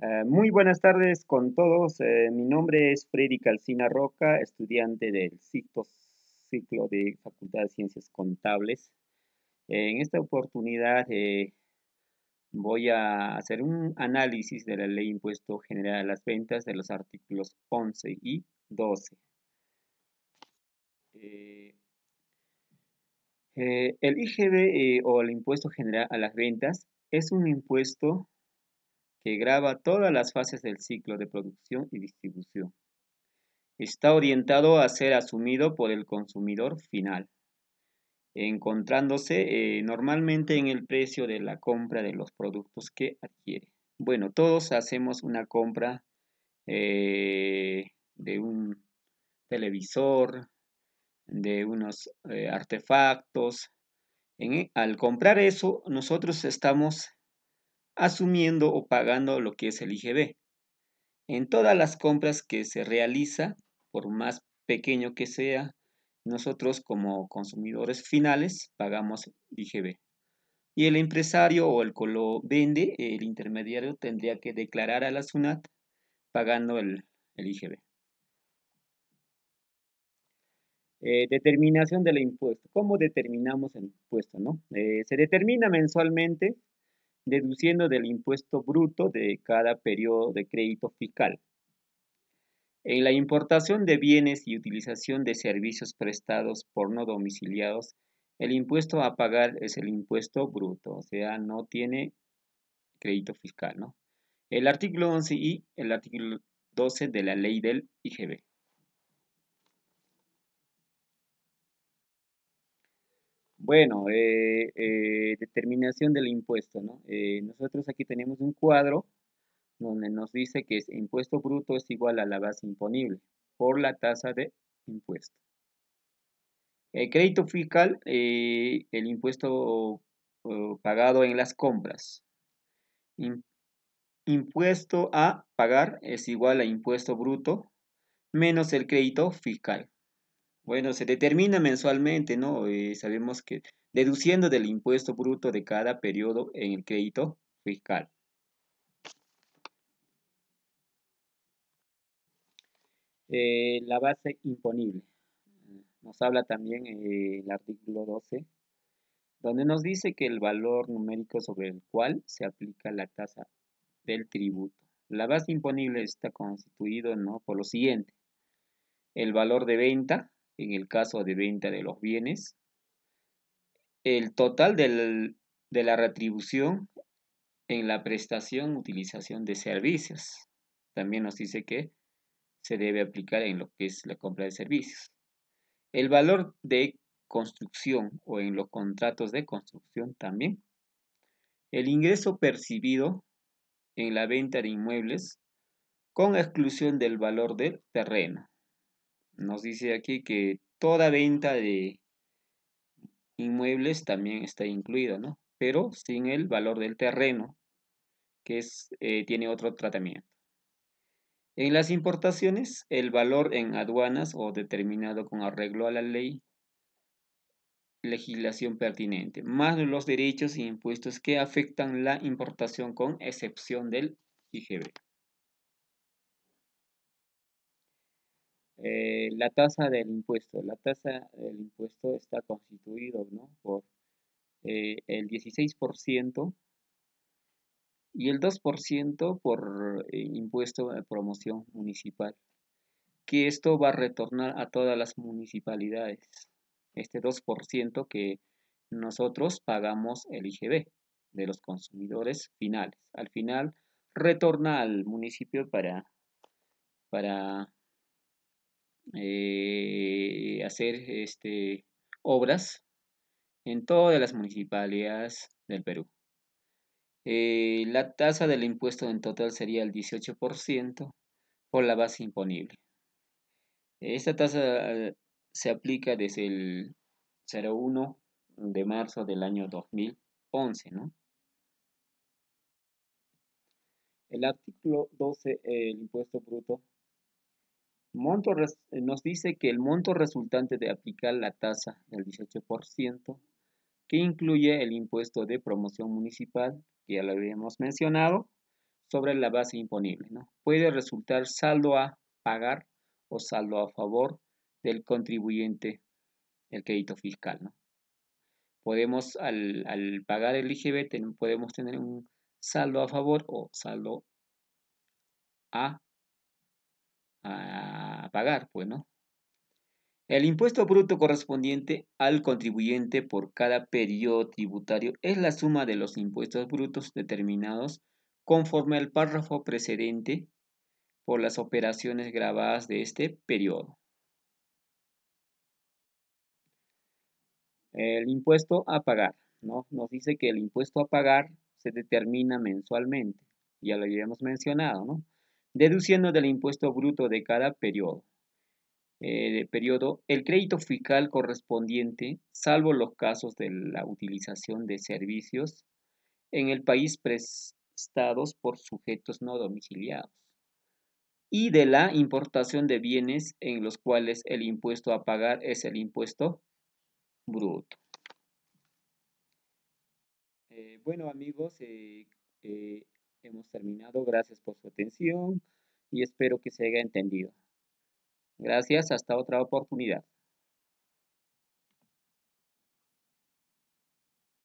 Eh, muy buenas tardes con todos. Eh, mi nombre es Freddy Calcina Roca, estudiante del ciclo, ciclo de Facultad de Ciencias Contables. Eh, en esta oportunidad voy a hacer un análisis de la Ley Impuesto General a las Ventas de los artículos 11 y 12. el IGB o el Impuesto General a las Ventas es un impuesto graba todas las fases del ciclo de producción y distribución. Está orientado a ser asumido por el consumidor final, encontrándose eh, normalmente en el precio de la compra de los productos que adquiere. Bueno, todos hacemos una compra eh, de un televisor, de unos eh, artefactos. E, al comprar eso, nosotros estamos asumiendo o pagando lo que es el IGB. En todas las compras que se realiza, por más pequeño que sea, nosotros como consumidores finales pagamos IGB. Y el empresario o el que lo vende, el intermediario, tendría que declarar a la SUNAT pagando el, IGB. Eh, determinación del impuesto. ¿Cómo determinamos el impuesto? No? Eh, se determina mensualmente deduciendo del impuesto bruto de cada periodo de crédito fiscal. En la importación de bienes y utilización de servicios prestados por no domiciliados, el impuesto a pagar es el impuesto bruto, o sea, no tiene crédito fiscal. ¿no? El artículo 11 y el artículo 12 de la ley del IGB. Bueno, eh, eh, determinación del impuesto, ¿no? Eh, nosotros aquí tenemos un cuadro donde nos dice que el impuesto bruto es igual a la base imponible por la tasa de impuesto. El crédito fiscal, el impuesto pagado en las compras. Impuesto a pagar es igual a impuesto bruto menos el crédito fiscal. Bueno, se determina mensualmente, ¿no? Eh, sabemos que deduciendo del impuesto bruto de cada periodo en el crédito fiscal. Eh, la base imponible. Nos habla también eh, el artículo 12, donde nos dice que el valor numérico sobre el cual se aplica la tasa del tributo. La base imponible está constituido ¿no? por lo siguiente. El valor de venta en el caso de venta de los bienes. El total de la retribución en la prestación, utilización de servicios. También nos dice que se debe aplicar en lo que es la compra de servicios. El valor de construcción o en los contratos de construcción también. El ingreso percibido en la venta de inmuebles con exclusión del valor del terreno. Nos dice aquí que toda venta de inmuebles también está incluida, ¿no? Pero sin el valor del terreno, que eh, tiene otro tratamiento. En las importaciones, el valor en aduanas o determinado con arreglo a la ley, legislación pertinente, más los derechos e impuestos que afectan la importación con excepción del IGB. Eh, la tasa del impuesto. La tasa del impuesto está constituido por eh, el 16% y el 2% por eh, impuesto de promoción municipal, que esto va a retornar a todas las municipalidades, este 2% que nosotros pagamos el IGB de los consumidores finales. Al final retorna al municipio para, para eh, hacer este, obras en todas las municipalidades del Perú. Eh, la tasa del impuesto en total sería el 18% por la base imponible. Esta tasa se aplica desde el 01 de marzo del año 2011. El artículo 12, el impuesto bruto monto eh, nos dice que el monto resultante de aplicar la tasa del 18%, que incluye el impuesto de promoción municipal, que ya lo habíamos mencionado, sobre la base imponible, ¿no? puede resultar saldo a pagar o saldo a favor del contribuyente el crédito fiscal. ¿no? Podemos, al, pagar el IGB, podemos tener un saldo a favor o saldo a pagar, pues, ¿no? El impuesto bruto correspondiente al contribuyente por cada periodo tributario es la suma de los impuestos brutos determinados conforme al párrafo precedente por las operaciones grabadas de este periodo. El impuesto a pagar. ¿no? Nos dice que el impuesto a pagar se determina mensualmente. Ya lo habíamos mencionado, ¿no? deduciendo del impuesto bruto de cada eh, periodo, el crédito fiscal correspondiente, salvo los casos de la utilización de servicios en el país prestados por sujetos no domiciliados y de la importación de bienes en los cuales el impuesto a pagar es el impuesto bruto. Eh, bueno amigos, eh, hemos terminado. Gracias por su atención y espero que se haya entendido. Gracias, hasta otra oportunidad.